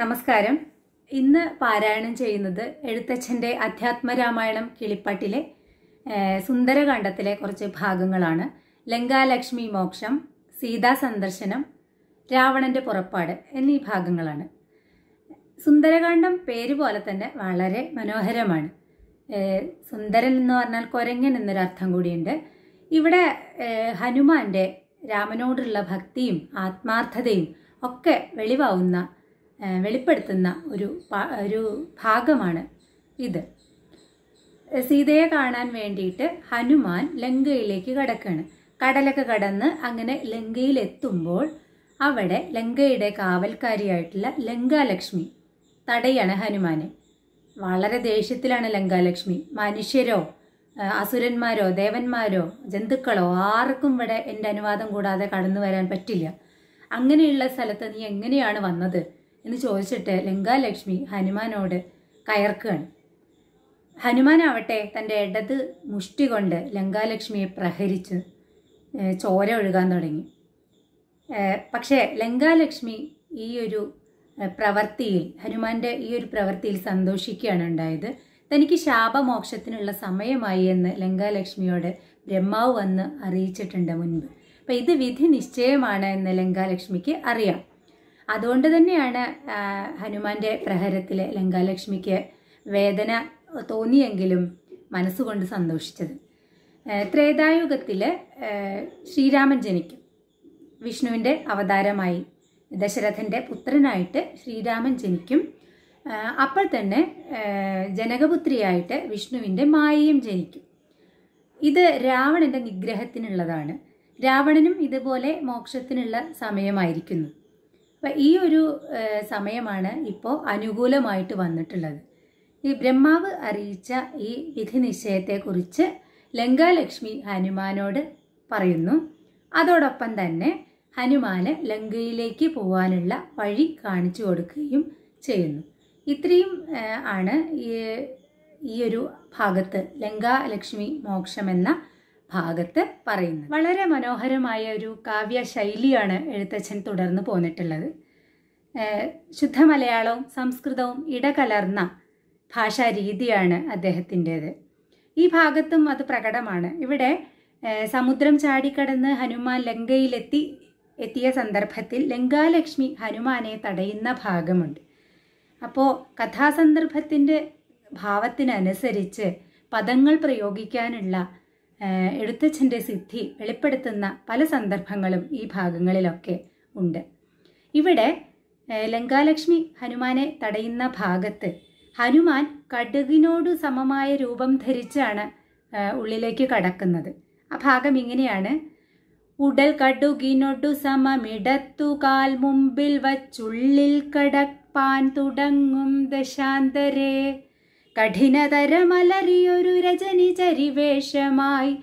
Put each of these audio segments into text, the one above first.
നമസ്കാരം ഇന്ന് പാരായണം ചെയ്യുന്നത് എഴുത്തച്ഛൻ്റെ അധ്യാത്മരാമായണം കിളിപ്പാട്ടിലെ സുന്ദരകാന്ഡത്തിലെ കുറച്ച് ഭാഗങ്ങളാണ് ലങ്കാലക്ഷ്മി മോക്ഷം സീതാ സന്ദർശനം രാവണന്റെ പുറപ്പാട് എന്നീ ഭാഗങ്ങളാണ് സുന്ദരകാന്ഡം പേര് പോലെ തന്നെ വളരെ മനോഹരമാണ് സുന്ദരൻ എന്ന് പറഞ്ഞാൽ കൊരങ്ങൻ എന്നൊരർത്ഥം കൂടിയുണ്ട് ഇവിടെ ഹനുമാന്റെ രാമനോടുള്ള ഭക്തിയും ആത്മാർത്ഥതയും ഒക്കെ വെളിവാവുന്ന വെളിപ്പെടുത്തുന്ന ഒരു ഒരു ഭാഗമാണ് ഇത് സീതയെ കാണാൻ വേണ്ടിയിട്ട് ഹനുമാൻ ലങ്കയിലേക്ക് കടക്കുകയാണ് കടലൊക്കെ കടന്ന് അങ്ങനെ ലങ്കയിലെത്തുമ്പോൾ അവിടെ ലങ്കയുടെ കാവൽക്കാരിയായിട്ടുള്ള ലങ്കാലക്ഷ്മി തടയാണ് ഹനുമാനെ വളരെ ദേഷ്യത്തിലാണ് ലങ്കാലക്ഷ്മി മനുഷ്യരോ അസുരന്മാരോ ദേവന്മാരോ ജന്തുക്കളോ ആർക്കും ഇവിടെ എൻ്റെ അനുവാദം കൂടാതെ കടന്നു വരാൻ പറ്റില്ല അങ്ങനെയുള്ള സ്ഥലത്ത് നീ എങ്ങനെയാണ് വന്നത് എന്ന് ചോദിച്ചിട്ട് ലങ്കാലക്ഷ്മി ഹനുമാനോട് കയർക്കുകയാണ് ഹനുമാനാവട്ടെ തൻ്റെ ഇടത് മുഷ്ടി കൊണ്ട് ലങ്കാലക്ഷ്മിയെ പ്രഹരിച്ച് ചോര ഒഴുകാൻ തുടങ്ങി പക്ഷേ ലങ്കാലക്ഷ്മി ഈ ഒരു പ്രവൃത്തിയിൽ ഹനുമാന്റെ ഈ ഒരു പ്രവൃത്തിയിൽ സന്തോഷിക്കുകയാണ് ഉണ്ടായത് തനിക്ക് ശാപമോക്ഷത്തിനുള്ള സമയമായി എന്ന് ലങ്കാലക്ഷ്മിയോട് ബ്രഹ്മാവ് വന്ന് അറിയിച്ചിട്ടുണ്ട് മുൻപ് അപ്പം ഇത് വിധി നിശ്ചയമാണ് എന്ന് ലങ്കാലക്ഷ്മിക്ക് അറിയാം അതുകൊണ്ട് തന്നെയാണ് ഹനുമാന്റെ പ്രഹരത്തിൽ ലങ്കാലക്ഷ്മിക്ക് വേദന തോന്നിയെങ്കിലും മനസ്സുകൊണ്ട് സന്തോഷിച്ചത് ത്രേതായുഗത്തിൽ ശ്രീരാമൻ ജനിക്കും വിഷ്ണുവിൻ്റെ അവതാരമായി ദശരഥൻ്റെ പുത്രനായിട്ട് ശ്രീരാമൻ ജനിക്കും അപ്പോൾ തന്നെ ജനകപുത്രിയായിട്ട് വിഷ്ണുവിൻ്റെ മായയും ജനിക്കും ഇത് രാവണന്റെ നിഗ്രഹത്തിനുള്ളതാണ് രാവണനും ഇതുപോലെ മോക്ഷത്തിനുള്ള സമയമായിരിക്കുന്നു അപ്പം ഈ ഒരു സമയമാണ് ഇപ്പോൾ അനുകൂലമായിട്ട് വന്നിട്ടുള്ളത് ഈ ബ്രഹ്മാവ് അറിയിച്ച ഈ വിധി നിശ്ചയത്തെക്കുറിച്ച് ലങ്കാലക്ഷ്മി ഹനുമാനോട് പറയുന്നു അതോടൊപ്പം തന്നെ ഹനുമാന് ലങ്കയിലേക്ക് പോകാനുള്ള വഴി കാണിച്ചു കൊടുക്കുകയും ചെയ്യുന്നു ഇത്രയും ആണ് ഈ ഈ ഒരു ഭാഗത്ത് ലങ്കാലക്ഷ്മി മോക്ഷമെന്ന ഭാഗത്ത് പറയുന്നത് വളരെ മനോഹരമായ ഒരു കാവ്യ ശൈലിയാണ് എഴുത്തച്ഛൻ തുടർന്ന് പോന്നിട്ടുള്ളത് ശുദ്ധ മലയാളവും സംസ്കൃതവും ഇടകലർന്ന ഭാഷാരീതിയാണ് അദ്ദേഹത്തിൻ്റേത് ഈ ഭാഗത്തും അത് പ്രകടമാണ് ഇവിടെ സമുദ്രം ചാടിക്കടന്ന് ഹനുമാൻ ലങ്കയിലെത്തി എത്തിയ സന്ദർഭത്തിൽ ലങ്കാലക്ഷ്മി ഹനുമാനെ തടയുന്ന ഭാഗമുണ്ട് അപ്പോൾ കഥാസന്ദർഭത്തിൻ്റെ ഭാവത്തിനനുസരിച്ച് പദങ്ങൾ പ്രയോഗിക്കാനുള്ള എഴുത്തച്ഛൻ്റെ സിദ്ധി വെളിപ്പെടുത്തുന്ന പല സന്ദർഭങ്ങളും ഈ ഭാഗങ്ങളിലൊക്കെ ഉണ്ട് ഇവിടെ ലങ്കാലക്ഷ്മി ഹനുമാനെ തടയുന്ന ഭാഗത്ത് ഹനുമാൻ കടുകിനോട് സമമായ രൂപം ധരിച്ചാണ് ഉള്ളിലേക്ക് കടക്കുന്നത് ആ ഭാഗം ഇങ്ങനെയാണ് ഉടൽ കടുകിനൊടു സമമിടത്തു കാൽ മുമ്പിൽ വച്ചുള്ളിൽ കടപ്പാൻ തുടങ്ങും ദശാന്തരേ കഠിനതരമലറിയൊരു രജനി ചരിവേഷമായി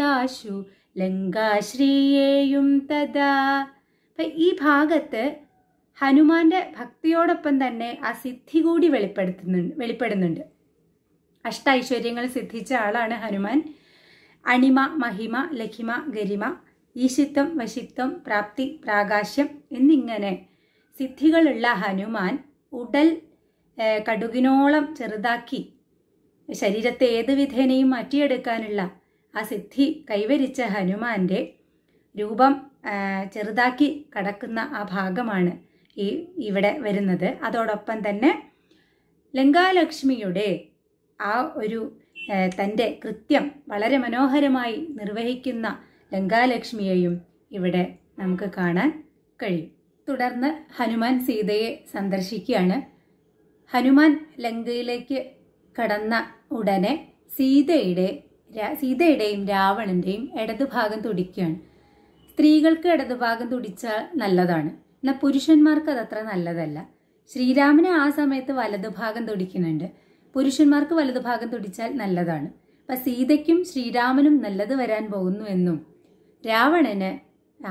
ദാശു ലങ്കാശ്രീയേയും തഥാ അപ്പൊ ഈ ഭാഗത്ത് ഹനുമാന്റെ ഭക്തിയോടൊപ്പം തന്നെ ആ സിദ്ധി കൂടി വെളിപ്പെടുത്തുന്നു വെളിപ്പെടുന്നുണ്ട് അഷ്ടൈശ്വര്യങ്ങൾ സിദ്ധിച്ച ആളാണ് ഹനുമാൻ അണിമ മഹിമ ലഖിമ ഗരിമ ഈശിത്വം വശിത്വം പ്രാപ്തി പ്രാകാശ്യം എന്നിങ്ങനെ സിദ്ധികളുള്ള ഹനുമാൻ ഉടൽ കടുകിനോളം ചെറുതാക്കി ശരീരത്തെ ഏത് വിധേനയും മാറ്റിയെടുക്കാനുള്ള ആ സിദ്ധി കൈവരിച്ച ഹനുമാന്റെ രൂപം ചെറുതാക്കി കടക്കുന്ന ആ ഭാഗമാണ് ഈ ഇവിടെ വരുന്നത് അതോടൊപ്പം തന്നെ ലങ്കാലക്ഷ്മിയുടെ ആ ഒരു തൻ്റെ കൃത്യം വളരെ മനോഹരമായി നിർവഹിക്കുന്ന ലങ്കാലക്ഷ്മിയെയും ഇവിടെ നമുക്ക് കാണാൻ കഴിയും തുടർന്ന് ഹനുമാൻ സീതയെ സന്ദർശിക്കുകയാണ് ഹനുമാൻ ലങ്കയിലേക്ക് കടന്ന ഉടനെ സീതയുടെ സീതയുടെയും രാവണന്റെയും ഇടതുഭാഗം തുടിക്കുകയാണ് സ്ത്രീകൾക്ക് ഇടതുഭാഗം തുടിച്ചാൽ നല്ലതാണ് എന്നാൽ പുരുഷന്മാർക്ക് അതത്ര നല്ലതല്ല ശ്രീരാമന് ആ സമയത്ത് വലതുഭാഗം തുടിക്കുന്നുണ്ട് പുരുഷന്മാർക്ക് വലതുഭാഗം തുടിച്ചാൽ നല്ലതാണ് അപ്പം സീതയ്ക്കും ശ്രീരാമനും നല്ലത് വരാൻ പോകുന്നു എന്നും രാവണന്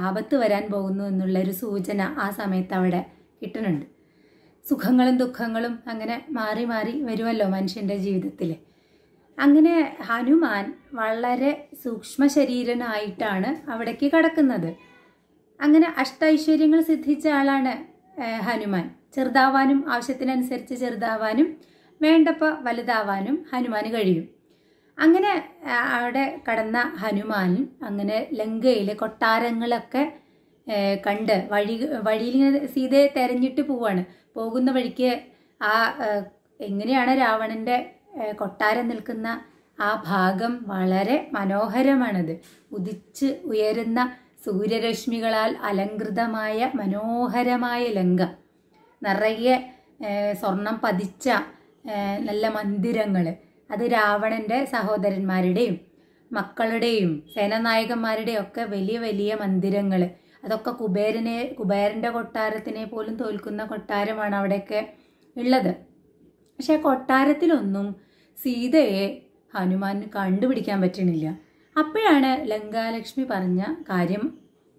ആപത്ത് വരാൻ പോകുന്നു എന്നുള്ള ഒരു സൂചന ആ സമയത്ത് അവിടെ കിട്ടുന്നുണ്ട് സുഖങ്ങളും ദുഃഖങ്ങളും അങ്ങനെ മാറി മാറി വരുമല്ലോ മനുഷ്യൻ്റെ ജീവിതത്തിൽ അങ്ങനെ ഹനുമാൻ വളരെ സൂക്ഷ്മ ശരീരനായിട്ടാണ് അവിടേക്ക് കടക്കുന്നത് അങ്ങനെ അഷ്ടൈശ്വര്യങ്ങൾ സിദ്ധിച്ച ആളാണ് ഹനുമാൻ ചെറുതാവാനും ആവശ്യത്തിനനുസരിച്ച് ചെറുതാവാനും വേണ്ടപ്പോൾ വലുതാവാനും ഹനുമാന് കഴിയും അങ്ങനെ അവിടെ കടന്ന ഹനുമാൻ അങ്ങനെ ലങ്കയിലെ കൊട്ടാരങ്ങളൊക്കെ കണ്ട് വഴി വഴിയിൽ സീതയെ തെരഞ്ഞിട്ട് പോവാണ് പോകുന്ന വഴിക്ക് ആ എങ്ങനെയാണ് രാവണൻ്റെ കൊട്ടാരം നിൽക്കുന്ന ആ ഭാഗം വളരെ മനോഹരമാണത് ഉദിച്ച് ഉയരുന്ന സൂര്യരശ്മികളാൽ അലങ്കൃതമായ മനോഹരമായ ലങ്ക നിറയെ സ്വർണം പതിച്ച നല്ല മന്ദിരങ്ങൾ അത് രാവണൻ്റെ സഹോദരന്മാരുടെയും മക്കളുടെയും സേനാനായകന്മാരുടെയും ഒക്കെ വലിയ വലിയ മന്ദിരങ്ങൾ അതൊക്കെ കുബേരനെ കുബേരൻ്റെ കൊട്ടാരത്തിനെ പോലും തോൽക്കുന്ന കൊട്ടാരമാണ് അവിടെയൊക്കെ ഉള്ളത് പക്ഷേ ആ കൊട്ടാരത്തിലൊന്നും സീതയെ ഹനുമാൻ കണ്ടുപിടിക്കാൻ പറ്റണില്ല അപ്പോഴാണ് ലങ്കാലക്ഷ്മി പറഞ്ഞ കാര്യം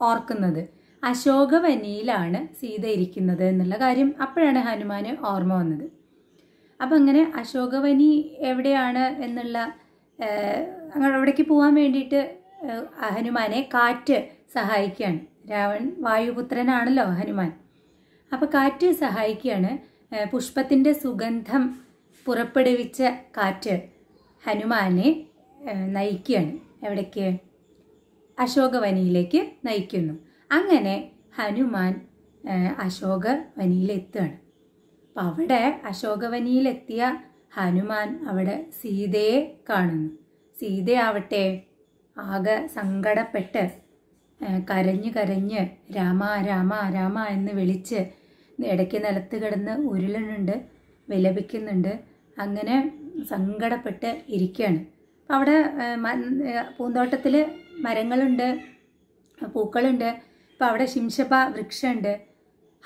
ഓർക്കുന്നത് അശോകവനിയിലാണ് സീത ഇരിക്കുന്നത് എന്നുള്ള കാര്യം അപ്പോഴാണ് ഹനുമാന് ഓർമ്മ വന്നത് അപ്പം അങ്ങനെ അശോകവനി എവിടെയാണ് എന്നുള്ള അങ്ങോട്ട് അവിടേക്ക് പോകാൻ വേണ്ടിയിട്ട് ഹനുമാനെ കാറ്റ് സഹായിക്കുകയാണ് രാവൺ വായുപുത്രനാണല്ലോ ഹനുമാൻ അപ്പോൾ കാറ്റ് സഹായിക്കുകയാണ് പുഷ്പത്തിൻ്റെ സുഗന്ധം പുറപ്പെടുവിച്ച കാറ്റ് ഹനുമാനെ നയിക്കുകയാണ് എവിടേക്ക് അശോകവനിയിലേക്ക് നയിക്കുന്നു അങ്ങനെ ഹനുമാൻ അശോകവനിയിലെത്തുകയാണ് അപ്പം അവിടെ അശോകവനിയിലെത്തിയ ഹനുമാൻ അവിടെ സീതയെ കാണുന്നു സീതയാവട്ടെ ആകെ സങ്കടപ്പെട്ട് കരഞ്ഞു കരഞ്ഞ് രാമ രാമ രാമ എന്ന് വിളിച്ച് ഇടയ്ക്ക് നിലത്ത് കിടന്ന് ഉരുളുന്നുണ്ട് വിലപിക്കുന്നുണ്ട് അങ്ങനെ സങ്കടപ്പെട്ട് ഇരിക്കുകയാണ് അപ്പോൾ അവിടെ പൂന്തോട്ടത്തിൽ മരങ്ങളുണ്ട് പൂക്കളുണ്ട് അപ്പോൾ അവിടെ ശിംശപ്പ വൃക്ഷമുണ്ട്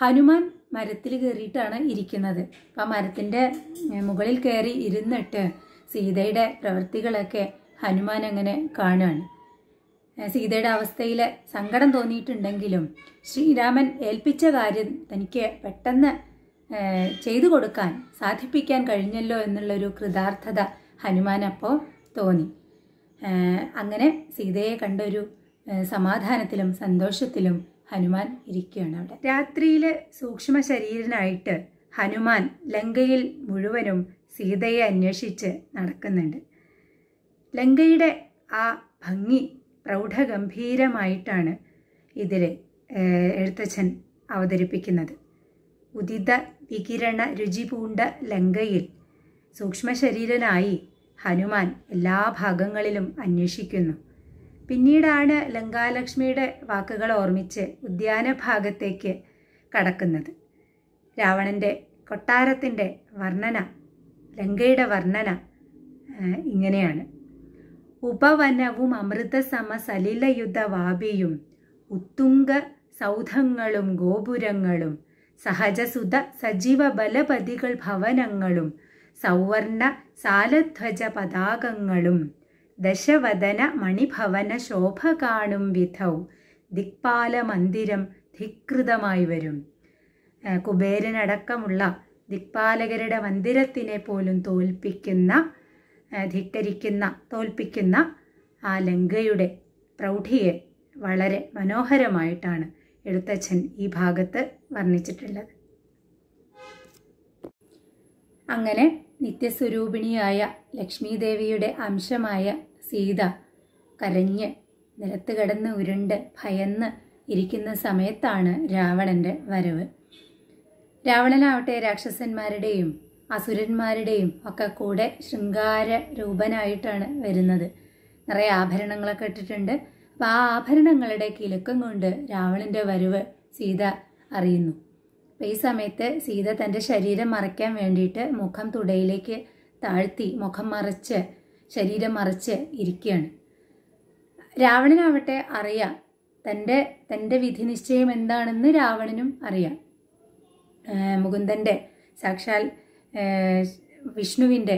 ഹനുമാൻ മരത്തിൽ കയറിയിട്ടാണ് ഇരിക്കുന്നത് അപ്പം ആ മരത്തിൻ്റെ മുകളിൽ കയറി ഇരുന്നിട്ട് സീതയുടെ പ്രവൃത്തികളൊക്കെ ഹനുമാൻ അങ്ങനെ കാണുകയാണ് സീതയുടെ അവസ്ഥയിൽ സങ്കടം തോന്നിയിട്ടുണ്ടെങ്കിലും ശ്രീരാമൻ ഏൽപ്പിച്ച കാര്യം തനിക്ക് പെട്ടെന്ന് ചെയ്തു കൊടുക്കാൻ സാധിപ്പിക്കാൻ കഴിഞ്ഞല്ലോ എന്നുള്ളൊരു കൃതാർത്ഥത ഹനുമാനപ്പോൾ തോന്നി അങ്ങനെ സീതയെ കണ്ടൊരു സമാധാനത്തിലും സന്തോഷത്തിലും ഹനുമാൻ ഇരിക്കുകയാണ് അവിടെ രാത്രിയിൽ സൂക്ഷ്മ ശരീരനായിട്ട് ഹനുമാൻ ലങ്കയിൽ മുഴുവനും സീതയെ അന്വേഷിച്ച് നടക്കുന്നുണ്ട് ലങ്കയുടെ ആ ഭംഗി പ്രൗഢഗംഭീരമായിട്ടാണ് ഇതിൽ എഴുത്തച്ഛൻ അവതരിപ്പിക്കുന്നത് ഉദിത വികിരണ രുചി പൂണ്ട ലങ്കയിൽ സൂക്ഷ്മശരീരനായി ഹനുമാൻ എല്ലാ ഭാഗങ്ങളിലും അന്വേഷിക്കുന്നു പിന്നീടാണ് ലങ്കാലക്ഷ്മിയുടെ വാക്കുകൾ ഓർമ്മിച്ച് ഉദ്യാന ഭാഗത്തേക്ക് കടക്കുന്നത് രാവണൻ്റെ കൊട്ടാരത്തിൻ്റെ വർണ്ണന ലങ്കയുടെ വർണ്ണന ഇങ്ങനെയാണ് ഉപവനവും അമൃതസമ സലിലയുധ വാപിയും ഉത്തുംഗ സൗധങ്ങളും ഗോപുരങ്ങളും സഹജസുത സജീവ ബലപതികൾ ഭവനങ്ങളും സൗവർണ സാലധ്വജ പതാകങ്ങളും ദശവദന മണിഭവന ശോഭ കാണും വിധൗ ദിക്പാല മന്ദിരം ധിക്കൃതമായി വരും കുബേരനടക്കമുള്ള ദിക്പാലകരുടെ മന്ദിരത്തിനെ പോലും തോൽപ്പിക്കുന്ന ധിക്കരിക്കുന്ന തോൽപ്പിക്കുന്ന ആ ലങ്കയുടെ പ്രൗഢിയെ വളരെ മനോഹരമായിട്ടാണ് എഴുത്തച്ഛൻ ഈ ഭാഗത്ത് വർണ്ണിച്ചിട്ടുള്ളത് അങ്ങനെ നിത്യസ്വരൂപിണിയായ ലക്ഷ്മീദേവിയുടെ അംശമായ സീത കരഞ്ഞ് നിലത്ത് കിടന്ന് ഉരുണ്ട് ഭയന്ന് ഇരിക്കുന്ന സമയത്താണ് രാവണൻ്റെ വരവ് രാവണനാവട്ടെ രാക്ഷസന്മാരുടെയും അസുരന്മാരുടെയും ഒക്കെ കൂടെ ശൃംഗാര രൂപനായിട്ടാണ് വരുന്നത് നിറയെ ആഭരണങ്ങളൊക്കെ ഇട്ടിട്ടുണ്ട് അപ്പം ആ ആഭരണങ്ങളുടെ കിലുക്കം കൊണ്ട് രാവണൻ്റെ വരവ് സീത അറിയുന്നു അപ്പം ഈ സമയത്ത് സീത തൻ്റെ ശരീരം മറയ്ക്കാൻ വേണ്ടിയിട്ട് മുഖം തുടയിലേക്ക് താഴ്ത്തി മുഖം മറച്ച് ശരീരം മറച്ച് ഇരിക്കുകയാണ് രാവണനാവട്ടെ അറിയാം തൻ്റെ തൻ്റെ വിധി നിശ്ചയം എന്താണെന്ന് രാവണനും അറിയാം മുകുന്ദൻ്റെ സാക്ഷാൽ വിഷ്ണുവിൻ്റെ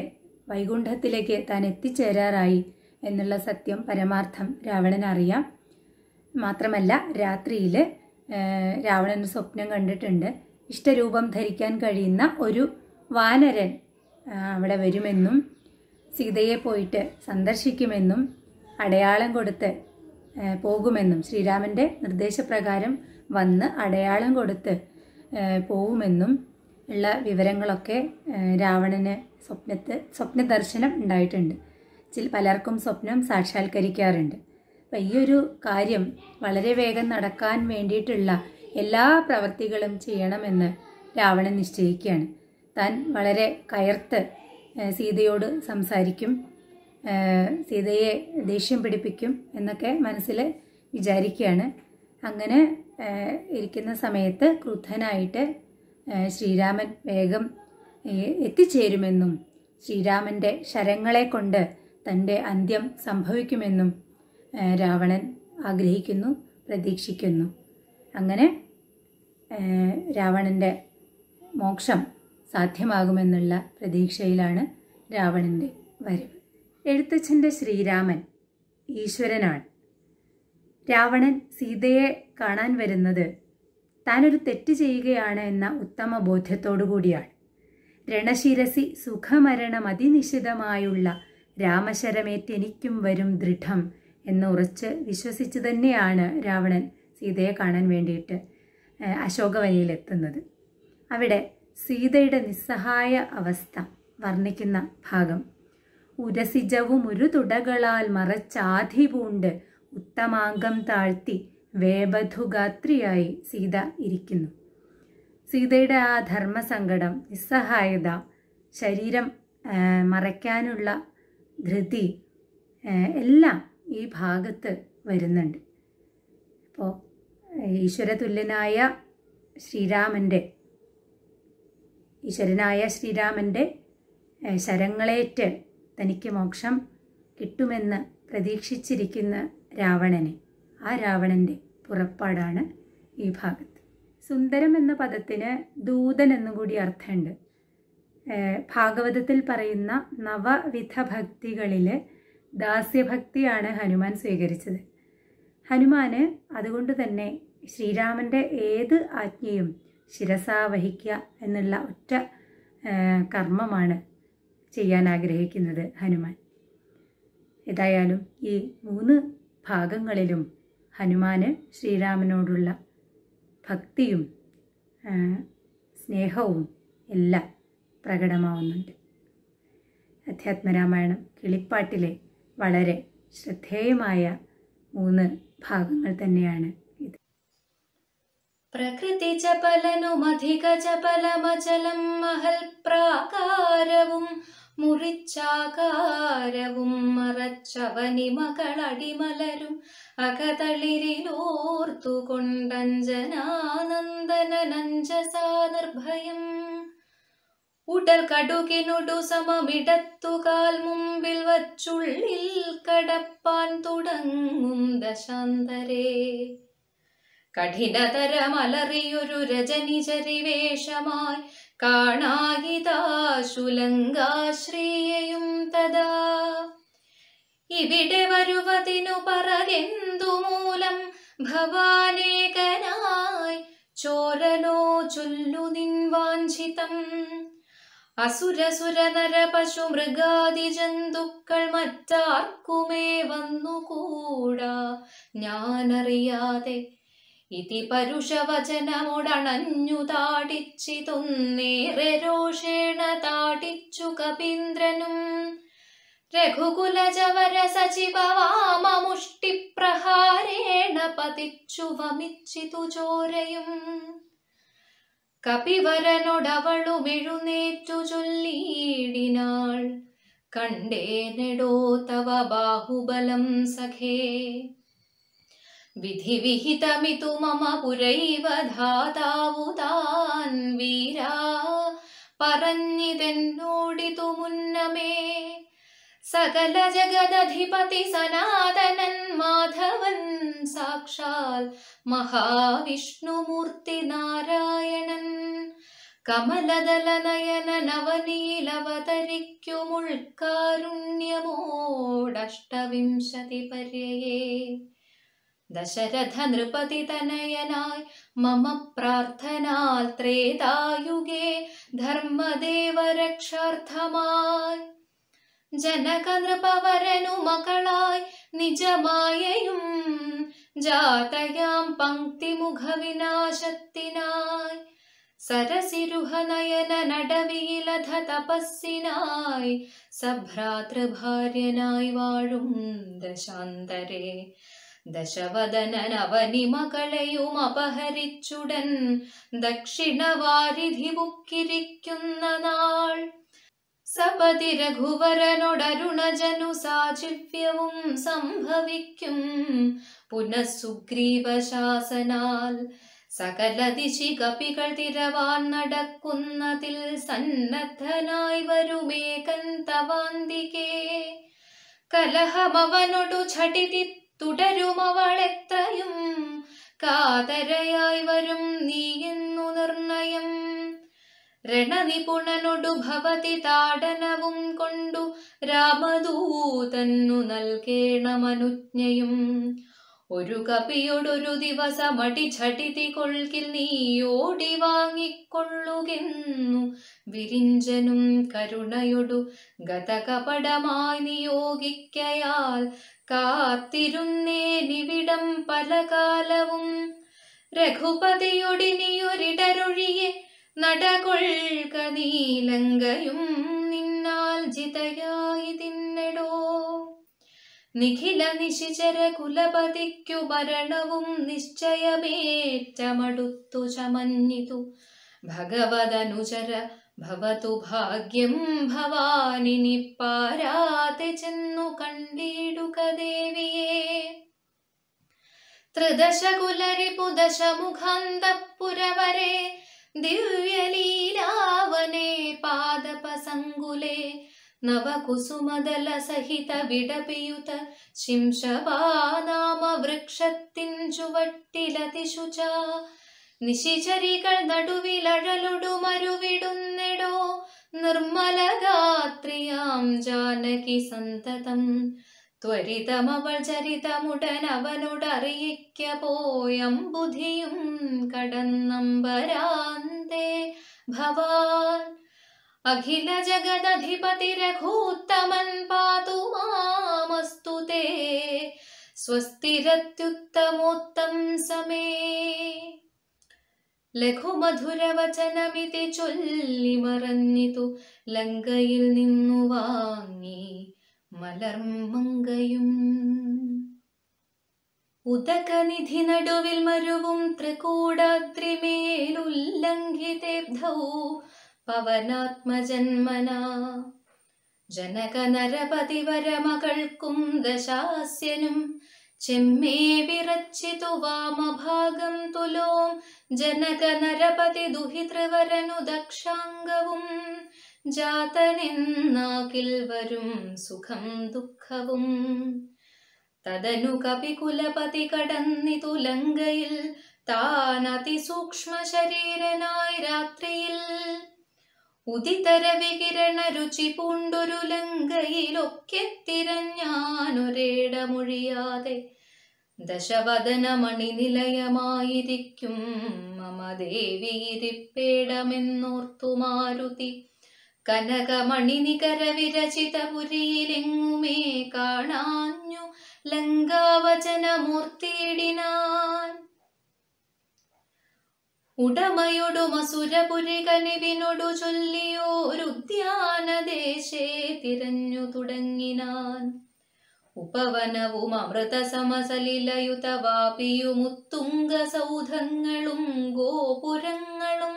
വൈകുണ്ഠത്തിലേക്ക് താൻ എത്തിച്ചേരാറായി എന്നുള്ള സത്യം പരമാർത്ഥം രാവണനറിയാം മാത്രമല്ല രാത്രിയിൽ രാവണൻ സ്വപ്നം കണ്ടിട്ടുണ്ട് ഇഷ്ടരൂപം ധരിക്കാൻ കഴിയുന്ന ഒരു വാനരൻ അവിടെ വരുമെന്നും സീതയെ പോയിട്ട് സന്ദർശിക്കുമെന്നും അടയാളം കൊടുത്ത് പോകുമെന്നും ശ്രീരാമൻ്റെ നിർദ്ദേശപ്രകാരം വന്ന് അടയാളം കൊടുത്ത് പോവുമെന്നും ഉള്ള വിവരങ്ങളൊക്കെ രാവണന് സ്വപ്നത്ത് സ്വപ്ന ദർശനം ഉണ്ടായിട്ടുണ്ട് ചില പലർക്കും സ്വപ്നം സാക്ഷാത്കരിക്കാറുണ്ട് അപ്പം ഈ ഒരു കാര്യം വളരെ വേഗം നടക്കാൻ വേണ്ടിയിട്ടുള്ള എല്ലാ പ്രവൃത്തികളും ചെയ്യണമെന്ന് രാവണൻ നിശ്ചയിക്കുകയാണ് താൻ വളരെ കയർത്ത് സീതയോട് സംസാരിക്കും സീതയെ ദേഷ്യം പിടിപ്പിക്കും എന്നൊക്കെ മനസ്സിൽ വിചാരിക്കുകയാണ് അങ്ങനെ ഇരിക്കുന്ന സമയത്ത് ക്രുദ്ധനായിട്ട് ശ്രീരാമൻ വേഗം എത്തിച്ചേരുമെന്നും ശ്രീരാമൻ്റെ ശരങ്ങളെ കൊണ്ട് തൻ്റെ അന്ത്യം സംഭവിക്കുമെന്നും രാവണൻ ആഗ്രഹിക്കുന്നു പ്രതീക്ഷിക്കുന്നു അങ്ങനെ രാവണൻ്റെ മോക്ഷം സാധ്യമാകുമെന്നുള്ള പ്രതീക്ഷയിലാണ് രാവണൻ്റെ വരവ് എഴുത്തച്ഛൻ്റെ ശ്രീരാമൻ ഈശ്വരനാണ് രാവണൻ സീതയെ കാണാൻ വരുന്നത് താനൊരു തെറ്റ് ചെയ്യുകയാണ് എന്ന ഉത്തമ ബോധ്യത്തോടു കൂടിയാണ് രണശിരസി സുഖമരണം അതിനിശിതമായുള്ള രാമശരമേറ്റെനിക്കും വരും ദൃഢം എന്ന് ഉറച്ച് വിശ്വസിച്ച് തന്നെയാണ് രാവണൻ സീതയെ കാണാൻ വേണ്ടിയിട്ട് അശോകവനിയിലെത്തുന്നത് അവിടെ സീതയുടെ നിസ്സഹായ അവസ്ഥ വർണ്ണിക്കുന്ന ഭാഗം ഉരസിജവും ഒരു തുടകളാൽ മറച്ചാധി പൂണ്ട് ഉത്തമാംഗം താഴ്ത്തി വേബധുഗാത്രിയായി സീത ഇരിക്കുന്നു സീതയുടെ ആ ധർമ്മസങ്കടം നിസ്സഹായത ശരീരം മറയ്ക്കാനുള്ള ധൃതി എല്ലാം ഈ ഭാഗത്ത് വരുന്നുണ്ട് അപ്പോൾ ഈശ്വരതുല്യനായ ശ്രീരാമൻ്റെ ഈശ്വരനായ ശ്രീരാമൻ്റെ ശരങ്ങളേറ്റ് തനിക്ക് മോക്ഷം കിട്ടുമെന്ന് പ്രതീക്ഷിച്ചിരിക്കുന്ന രാവണനെ ആ രാവണൻ്റെ പുറപ്പാടാണ് ഈ ഭാഗത്ത് സുന്ദരം എന്ന പദത്തിന് ദൂതൻ എന്നും കൂടി അർത്ഥമുണ്ട് ഭാഗവതത്തിൽ പറയുന്ന നവവിധ ഭക്തികളിൽ ദാസ്യഭക്തിയാണ് ഹനുമാൻ സ്വീകരിച്ചത് ഹനുമാന് അതുകൊണ്ട് തന്നെ ശ്രീരാമൻ്റെ ഏത് ആജ്ഞയും ശിരസാവഹിക്കുക എന്നുള്ള ഒറ്റ കർമ്മമാണ് ചെയ്യാൻ ആഗ്രഹിക്കുന്നത് ഹനുമാൻ ഏതായാലും ഈ മൂന്ന് ഭാഗങ്ങളിലും ഹനുമാന് ശ്രീരാമനോടുള്ള ഭക്തിയും സ്നേഹവും എല്ലാം പ്രകടമാവുന്നുണ്ട് അധ്യാത്മരാമായണം കിളിപ്പാട്ടിലെ വളരെ ശ്രദ്ധേയമായ മൂന്ന് ഭാഗങ്ങൾ തന്നെയാണ് ഇത് പ്രകൃതി ചപലനുമധിക ചപലമചലം മഹൽ പ്രാകാരവും മുറിച്ചാകാരവും മറച്ചവനി മകളടിമലരും അകതളിരിലോർത്തുകൊണ്ടഞ്ജനാനന്ദനനഞ്ജസാനിർഭയം ഉടൽ കടുകിനുടു സമമിടത്തുകാൽ മുമ്പിൽ വച്ചുള്ളിൽ കടപ്പാൻ തുടങ്ങും ദശാന്തരേ കഠിനതരമലറിയൊരു രജനിചരിവേഷമായി കാണാഹിതാശുലങ്കാശ്രീയയും തഥാ ഇവിടെ വരുവതിനു പറകെന്തു മൂലം ഭവാനേകനായി ചോരനോ ചൊല്ലു നിൻ വാഞ്ചിതം അസുരസുരനര പശു മൃഗാദി ജന്തുക്കൾ മറ്റാർക്കുമേ വന്നുകൂടാ ഞാനറിയാതെ ഇതി പരുഷവചനമുടണഞ്ഞു താടിച്ചിതൊന്നേറെ രോഷേണ താടിച്ചു കപീന്ദ്രനും രഘുകുലജവര സചിവവാമമുഷ്ടിപ്രഹാരേണ പതിച്ചു വമിച്ചിതു ചോരയും കപിവരനൊടവളുമെഴുന്നേറ്റു ചൊല്ലിയിടിനാൾ കണ്ടേനെടോ തവ ബാഹുബലം സഖേ विधिविहितमितु मम पुरैव धातावुतान् वीरा परञ्जिन्नोडितुमुन्नमे सनातनन् माधवन् साक्षात् महाविष्णुमूर्तिनारायणन् कमलदलनयन नवनीलवतरिक्युमुल्कारुण्यमोडष्टविंशतिपर्यये दशरथनृपतितनयनाय मम प्रार्थना त्रेतायुगे धर्मदेव रक्षार्थमाय जनकनृपवरनुमकलाय निजमायम् जातयाम् पङ्क्तिमुखविनाशक्तिनाय सरसिरुहनयन नडविलध तपस्विनाय सभ्रातृभार्यनाय् दशान्तरे ദശവദനൻ അവനിമകളെയും അപഹരിച്ചുടൻ ദക്ഷിണവാരിധി മുക്കിരിക്കുന്ന നാൾ സപതി രഘുവരനൊടരുണജനു സാജിവ്യവും സംഭവിക്കും പുനഃസുഗ്രീവശാസനാൽ സകല കപികൾ തിരവാൻ നടക്കുന്നതിൽ സന്നദ്ധനായി വരുമേകന്തവാന്തികേ കലഹമവനൊടു ഛടിതി തുടരുമവളെത്രയും എത്രയും കാതരയായി വരും നീ എന്നു നിർണയം രണനിപുണനൊടു താടനവും കൊണ്ടു രാമദൂതന്നു നൽകേണമനുജ്ഞയും ഒരു കപ്പിയോടൊരു ദിവസം അടിച്ചടിതി കൊൽക്കിൽ നീയോടി വാങ്ങിക്കൊള്ളുകെന്നു വിരിഞ്ചനും കരുണയൊടു ഗതകപടമായി നിയോഗിക്കയാൽ കാത്തിരുന്നേ പല പലകാലവും രഘുപതിയൊടിനിയൊരിടരൊഴിയെ നടകൊൾക നീലങ്കയും നിന്നാൽ ജിതയായി निखिलनिशिचर कुलपतिक्युभरणं निश्चयमे भगवदनुचर भवतु भाग्यं भवानि चु कण्डीडुकदेव त्रिदशकुलरिपुदश पुरवरे दिव्यलीलावने पादपसंगुले സഹിത വിടപിയുത ശിംശവാനാമ വൃക്ഷത്തിൻ ചുവട്ടിലതിശുച നിശിചരികൾ നടുവിലഴലൊടുമരുവിടുന്നെടോ നിർമ്മലദാത്രിയാം ജാനകി സന്തതം ത്വരിതമവൾ ചരിതമുടൻ അവനോടറിയിക്ക പോയം ബുധിയും കടന്നംബരാന്തേ ഭവാൻ अखिल जगदधिपतिरघूत्तमन् पातु मामस्तु ते स्वस्तिरत्युत्तमोत्तं समे ലഘുമധുരവചനമിതി ചൊല്ലി മറഞ്ഞിതു ലങ്കയിൽ നിന്നു വാങ്ങി മലർമങ്കയും ഉദകനിധി നടുവിൽ മരുവും ത്രികൂടാദ്രിമേലുല്ലംഘിതേബ്ധൗ പവനാത്മജന്മന ജനകനരപതിവരമകൾക്കും ദശാസ്യനും ചെമ്മേ വിറച്ചിതു വാമഭാഗം തുലോം ജനകനരപതി ദുഹിതൃവരനു ദക്ഷാംഗവും ജാതനെന്നാകിൽ വരും സുഖം ദുഃഖവും തദനു കപികുലപതി കടന്നിതു ലങ്കയിൽ താൻ അതിസൂക്ഷ്മ ശരീരനായി രാത്രിയിൽ ഉദിതര വികിരണ രുചി പൂണ്ടൊരു ലങ്കയിലൊക്കെ തിരഞ്ഞാനൊരേടമൊഴിയാതെ ദശവദനമണി നിലയമായിരിക്കും മമ ദേവി ഇരിപ്പേടമെന്നോർത്തു മാരുതി കനകമണി നികര വിരചിതപുരിയിലെങ്ങുമേ കാണാഞ്ഞു ലങ്കാവചനമൂർത്തിയിടിനാൻ ഉടമയൊടു ചൊല്ലിയോ ചൊല്ലിയോരുദ്യാനദേശേ തിരഞ്ഞു തുടങ്ങിനാൻ ഉപവനവും അമൃത സമസലിലയുതവാപിയുമുത്തുംഗ സൗധങ്ങളും ഗോപുരങ്ങളും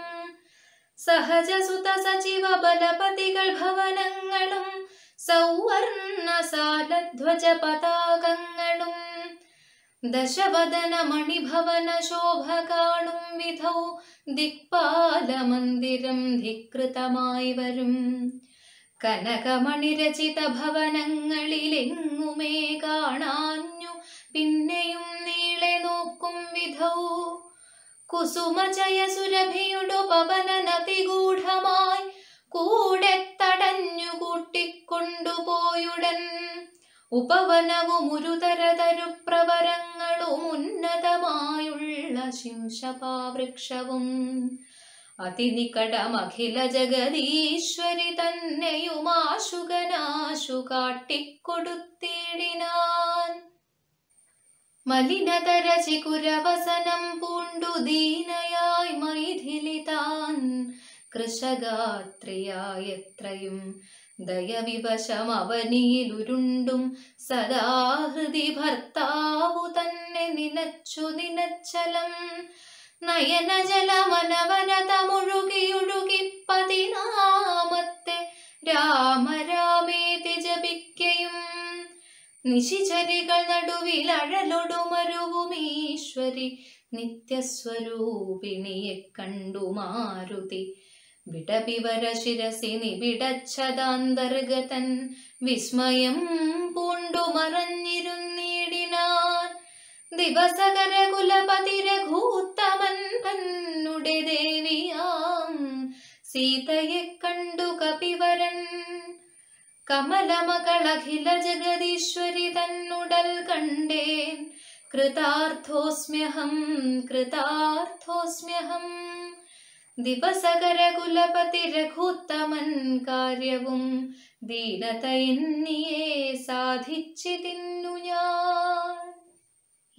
സഹജസുത സജീവ ബലപതികൾ ഭവനങ്ങളും സൗവർണ സാരധ്വജ പതാകങ്ങളും ദശവദനമണിഭവനശോഭകാണും വിധൗ ദിക്പാലമന്ദിരം ധികൃതമായി വരും കനകമണിരചിത ഭവനങ്ങളിലെങ്ങുമേ കാണാഞ്ഞു പിന്നെയും നീളെ നോക്കും വിധൗ കുസുമജയ സുരഭിയുടെ പവനനതിഗൂഢമായി കൂടെ തടഞ്ഞു കൂട്ടിക്കൊണ്ടുപോയുടൻ ഉപവനവും ഒരുതരതരുപ്രവരങ്ങളും ഉന്നതമായുള്ള ശിംശപാവൃക്ഷവും അതിനികടമഖില ജഗതീശ്വരി തന്നെയുമാശുകനാശു കാട്ടിക്കൊടുത്തിടിനാൻ മലിനതരചികുരവസനം പൂണ്ടു ദീനയായി മൈഥിലി കൃഷഗാത്രിയായത്രയും ദയവിവശം സദാ സദാഹൃതി ഭർത്താവു തന്നെ നിനച്ചു നിനച്ചലം നയനജലമനവനത മുഴുകിയൊഴുകി പതിനാമത്തെ രാമ ജപിക്കയും നിശിചരികൾ നടുവിൽ അഴലൊടുമരുവുമീശ്വരി നിത്യസ്വരൂപിണിയെ കണ്ടു മാരുതി വിടപിവര ശിരസി നിബിടച്ചതാന്തർഗതൻ വിസ്മയം പൂണ്ടു മറഞ്ഞിരുന്നിടിനാൻ ദിവസകര കുലപതി രഘൂത്തമൻ പന്നുടെ ദേവിയാം സീതയെ കണ്ടു കപിവരൻ കമലമകളഖില ജഗതീശ്വരി തന്നുടൽ കണ്ടേൻ കൃതാർത്ഥോസ്മ്യഹം കൃതാർത്ഥോസ്മ്യഹം ദിവസകര കുലപതി രഘുത്തമൻ കാര്യവും ദീനതയെന്നിയെ സാധിച്ചിതിന്നു ഞാൻ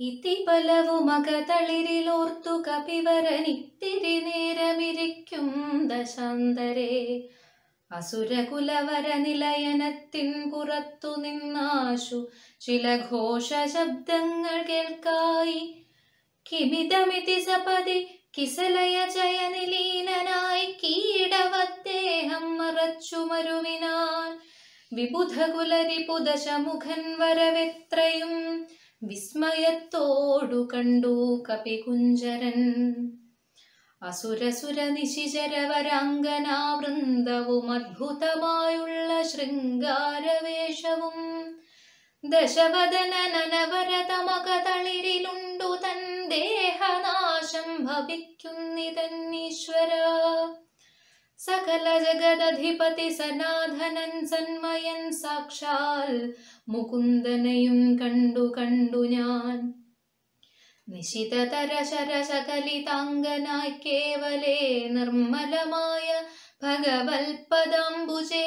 ഇതി ബലവുമകതളിരിലോർത്തു കപിവരനിത്തിരി നേരമിരിക്കും ദശാന്തരേ അസുരകുലവര നിലയനത്തിൻ പുറത്തു നിന്നാശു ചില ഘോഷ ശബ്ദങ്ങൾ കേൾക്കായി കിമിതമിതി സപതി കിസലയ ജയനിലീനനായി കീടവദ്ദേഹം മറച്ചു മരുവിനാൽ വിബുധകുലരിപുദശമുഖൻ വരവെത്രയും വിസ്മയത്തോടു കണ്ടു കപികുഞ്ചരൻ അസുരസുര നിശിചരവരാംഗനാവൃന്ദവും അദ്ഭുതമായുള്ള ശൃംഗാരവേഷവും दशवदन ननवरतमकतळिरिलुण्डु तन्देह नाशं भविक्युन्नि तन्नीश्वर न्यान। जगदधिपति सनाधनन् सन्मयन् केवले निर्मलमाय भगवल्पदाम्बुजे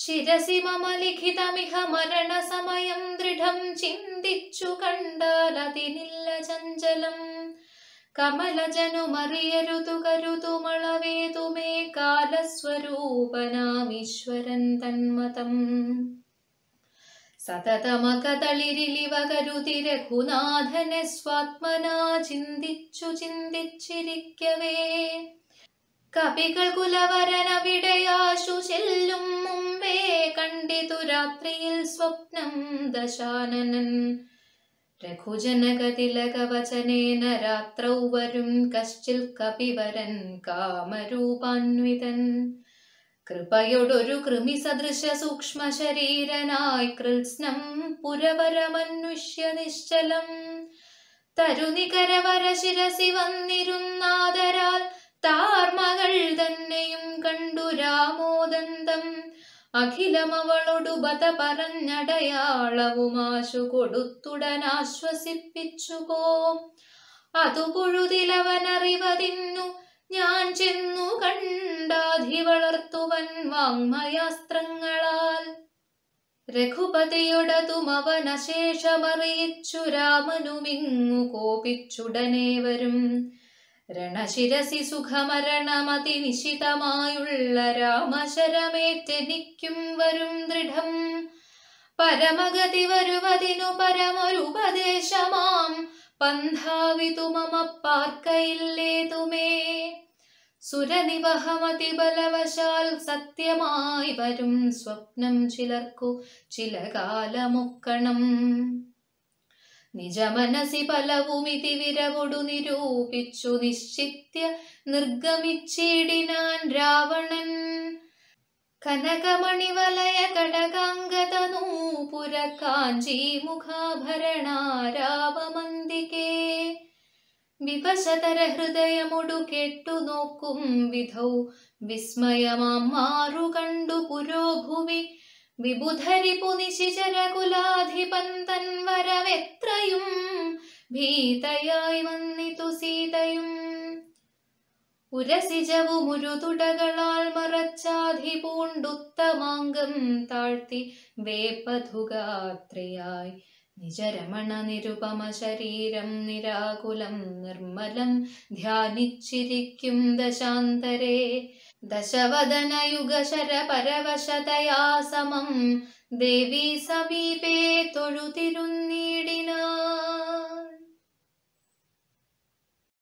ശിരസി മമ ലിഖിതമിഹ മരണസമയം ദൃഢം ചിന്തിച്ചു കണ്ടാലതിനില്ല ചഞ്ചലം കമലജനുമറിയരുതു കരുതുമളവേതുമേ കാലസ്വരൂപനാമീശ്വരൻ തന്മതം സതതമകതളിരിലിവ കരുതി രഘുനാഥനെ സ്വാത്മനാ ചിന്തിച്ചു ചിന്തിച്ചിരിക്കവേ കവികൾ കുലവരനവിടെയാശു ചെല്ലും കണ്ടിതു രാത്രിയിൽ സ്വപ്നം ദശാനനൻ രഘുജനകതിലകവചനേന രാത്രൗ വരും കശ്ചിൽ കപിവരൻ കാമരൂപാൻവിതൻ കൃപയോടൊരു കൃമി സദൃശ സൂക്ഷ്മ ശരീരനായി കൃത്സ്നം പുരവരമന്വിഷ്യ നിശ്ചലം തരുനികരവര ശിരസി വന്നിരുന്നാദരാൽ താർമകൾ തന്നെയും കണ്ടു രാമോദന്തം ബത പറഞ്ഞടയാളവുമാശു കൊടുത്തുടനാശ്വസിപ്പിച്ചുകോ അതു പൊഴുതിലവനറിവതിന്നു ഞാൻ ചെന്നു കണ്ടാധി വളർത്തുവൻ വാങ്മയാസ്ത്രങ്ങളാൽ രഘുപതിയുടതുമവനശേഷമറിയിച്ചു രാമനുമിങ്ങു കോപിച്ചുടനെ വരും രണശിരസി സുഖമരണമതി നിശിതമായുള്ള രാമശരമേറ്റെനിക്കും വരും ദൃഢം പരമഗതി വരുവതിനു പരമൊരുപദേശമാം പന്ഥാവിതു മമ പാർക്കയില്ലേതുമേ സുരനിവഹമതി ബലവശാൽ സത്യമായി വരും സ്വപ്നം ചിലർക്കു ചില കാലമുക്കണം നിജ മനസി പലവുമിതി വിരവൊടു നിരൂപിച്ചു നിശ്ചിത്യ നിർഗമിച്ചിടിനാൻ രാവണൻ കനകമണിവലയ കടകാംഗതനൂപുര കാഞ്ചി കാഞ്ചീമുഖാഭരണാരാവമന്തികേ വിവശതര ഹൃദയമൊടു കെട്ടു നോക്കും വിധൗ വിസ്മയമാം മാറുകണ്ടു പുരോഭുവി വിബുധരിപു നിശിചരകുലാധിപന്തൻവരവെത്രയും ഭീതയായി വന്നിതു സീതയും ഉരസിജവുമുരുതുടകളാൽ മറച്ചാധിപൂണ്ടുത്തമാംഗം താഴ്ത്തി വേപ്പധുഗാത്രിയായി നിജരമണ നിരുപമ ശരീരം നിരാകുലം നിർമ്മലം ധ്യാനിച്ചിരിക്കും ദശാന്തരേ दशवदनयुगशरपरवशतया समं देवी समीपे तोळुतिरुडिना